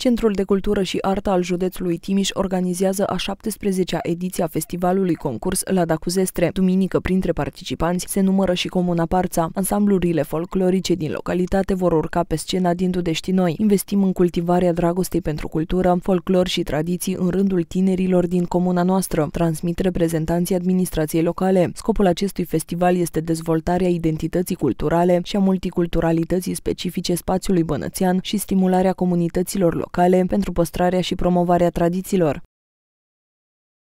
Centrul de Cultură și Artă al județului Timiș organizează a 17-a ediție a festivalului concurs la Dacuzestre. Duminică, printre participanți, se numără și Comuna Parța. Ansamblurile folclorice din localitate vor urca pe scena din Dudeștinoi. Investim în cultivarea dragostei pentru cultură, folclor și tradiții în rândul tinerilor din comuna noastră, transmit reprezentanții administrației locale. Scopul acestui festival este dezvoltarea identității culturale și a multiculturalității specifice spațiului bănățean și stimularea comunităților locale locale pentru păstrarea și promovarea tradițiilor.